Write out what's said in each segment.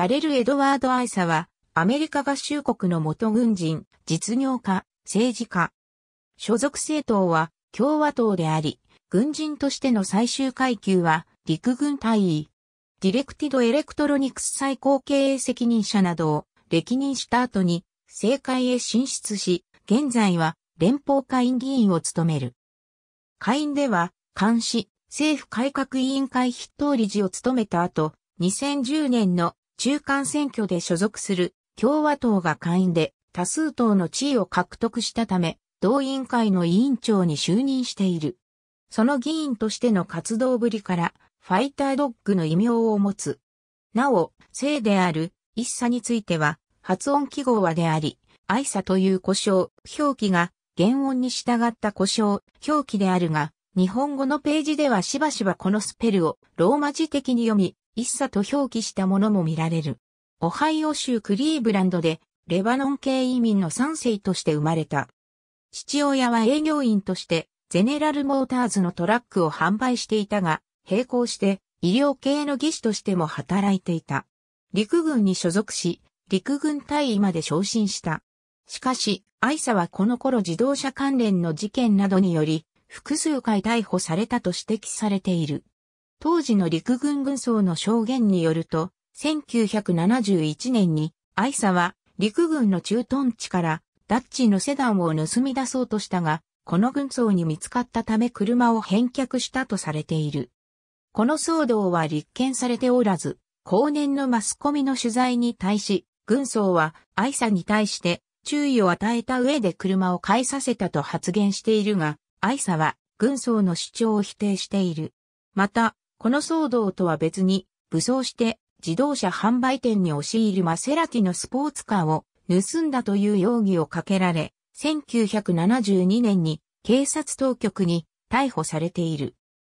ガレル・エドワード・アイサは、アメリカ合衆国の元軍人、実業家、政治家。所属政党は共和党であり、軍人としての最終階級は陸軍大員。ディレクティド・エレクトロニクス最高経営責任者などを歴任した後に政界へ進出し、現在は連邦会員議員を務める。会員では、監視、政府改革委員会筆頭理事を務めた後、2010年の中間選挙で所属する共和党が下院で多数党の地位を獲得したため、同委員会の委員長に就任している。その議員としての活動ぶりから、ファイタードッグの異名を持つ。なお、姓である、一茶については、発音記号はであり、愛さという故障、表記が、原音に従った故障、表記であるが、日本語のページではしばしばこのスペルをローマ字的に読み、一茶と表記したものも見られる。オハイオ州クリーブランドで、レバノン系移民の3世として生まれた。父親は営業員として、ゼネラルモーターズのトラックを販売していたが、並行して、医療系の技師としても働いていた。陸軍に所属し、陸軍隊員まで昇進した。しかし、アイサはこの頃自動車関連の事件などにより、複数回逮捕されたと指摘されている。当時の陸軍軍曹の証言によると、1971年に、アイサは陸軍の駐屯地からダッチのセダンを盗み出そうとしたが、この軍曹に見つかったため車を返却したとされている。この騒動は立件されておらず、後年のマスコミの取材に対し、軍曹はアイサに対して注意を与えた上で車を返させたと発言しているが、アイサは軍曹の主張を否定している。また、この騒動とは別に、武装して自動車販売店に押し入るマセラティのスポーツカーを盗んだという容疑をかけられ、1972年に警察当局に逮捕されている。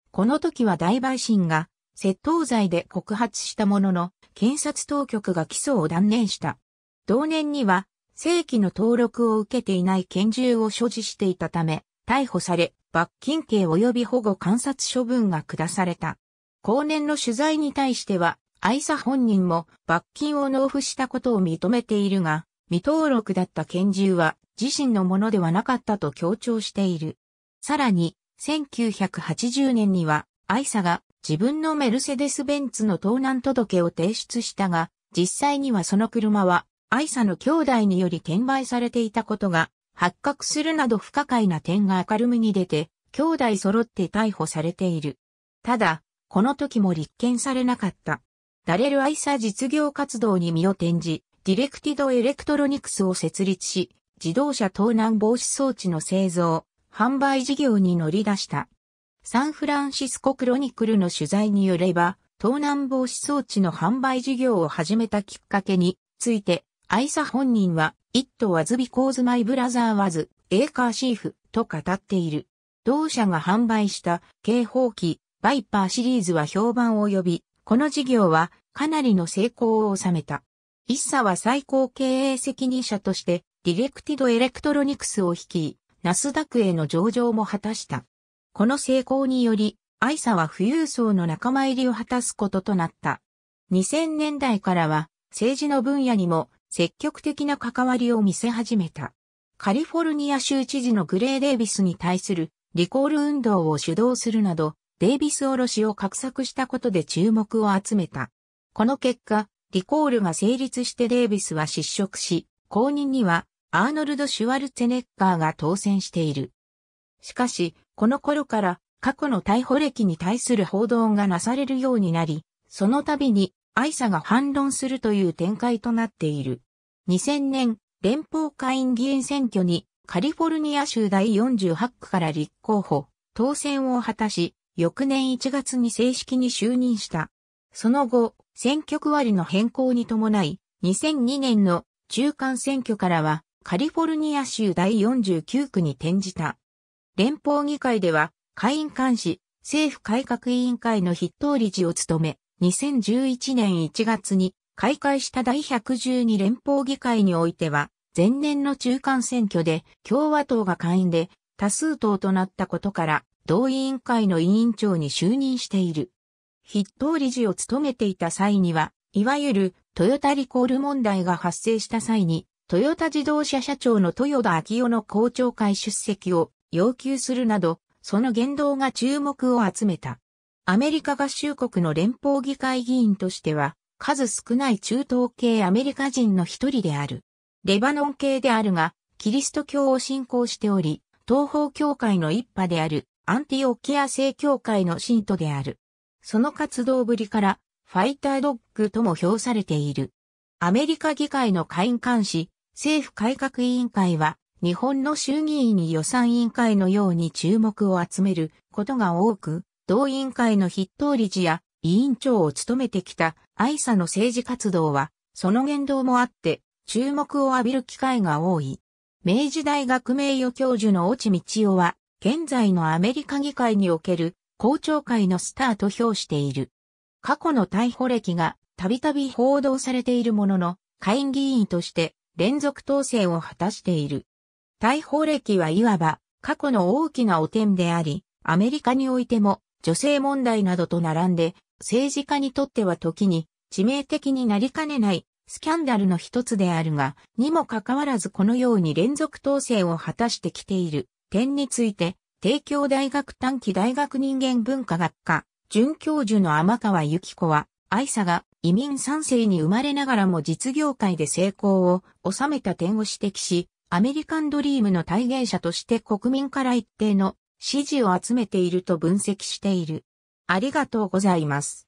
この時は大陪審が窃盗罪で告発したものの、検察当局が起訴を断念した。同年には、正規の登録を受けていない拳銃を所持していたため、逮捕され、罰金刑及び保護観察処分が下された。後年の取材に対しては、アイサ本人も罰金を納付したことを認めているが、未登録だった拳銃は自身のものではなかったと強調している。さらに、1980年には、アイサが自分のメルセデス・ベンツの盗難届を提出したが、実際にはその車は、アイサの兄弟により転売されていたことが発覚するなど不可解な点が明るみに出て、兄弟揃って逮捕されている。ただ、この時も立件されなかった。ダレル・アイサ実業活動に身を転じ、ディレクティド・エレクトロニクスを設立し、自動車盗難防止装置の製造、販売事業に乗り出した。サンフランシスコクロニクルの取材によれば、盗難防止装置の販売事業を始めたきっかけについて、アイサ本人は、イットワズビコーズマイブラザーワズ、エーカーシーフ、と語っている。同社が販売した警報器、バイパーシリーズは評判を呼び、この事業はかなりの成功を収めた。一茶は最高経営責任者として、ディレクティドエレクトロニクスを率い、ナスダクへの上場も果たした。この成功により、アイサは富裕層の仲間入りを果たすこととなった。2000年代からは政治の分野にも積極的な関わりを見せ始めた。カリフォルニア州知事のグレー・デイビスに対するリコール運動を主導するなどデイビスおろしを画策したことで注目を集めた。この結果、リコールが成立してデイビスは失職し、後任にはアーノルド・シュワルツェネッガーが当選している。しかし、この頃から過去の逮捕歴に対する報道がなされるようになり、その度に愛サが反論するという展開となっている。2000年、連邦会員議員選挙にカリフォルニア州第48区から立候補、当選を果たし、翌年1月に正式に就任した。その後、選挙区割の変更に伴い、2002年の中間選挙からは、カリフォルニア州第49区に転じた。連邦議会では、下院監視、政府改革委員会の筆頭理事を務め、2011年1月に開会した第112連邦議会においては、前年の中間選挙で共和党が下院で多数党となったことから、同委員会の委員長に就任している。筆頭理事を務めていた際には、いわゆるトヨタリコール問題が発生した際に、トヨタ自動車社長の豊田昭夫の公聴会出席を要求するなど、その言動が注目を集めた。アメリカ合衆国の連邦議会議員としては、数少ない中東系アメリカ人の一人である。レバノン系であるが、キリスト教を信仰しており、東方教会の一派であるアンティオキア正教会の信徒である。その活動ぶりから、ファイタードッグとも評されている。アメリカ議会の下院監視、政府改革委員会は、日本の衆議院予算委員会のように注目を集めることが多く、同委員会の筆頭理事や委員長を務めてきた愛佐の政治活動は、その言動もあって、注目を浴びる機会が多い。明治大学名誉教授の落ち道夫は、現在のアメリカ議会における公聴会のスターと評している。過去の逮捕歴がたびたび報道されているものの、下院議員として連続当選を果たしている。逮捕歴はいわば過去の大きな汚点であり、アメリカにおいても女性問題などと並んで、政治家にとっては時に致命的になりかねないスキャンダルの一つであるが、にもかかわらずこのように連続当選を果たしてきている。点について、帝京大学短期大学人間文化学科、准教授の天川幸子は、愛佐が移民三世に生まれながらも実業界で成功を収めた点を指摘し、アメリカンドリームの体現者として国民から一定の支持を集めていると分析している。ありがとうございます。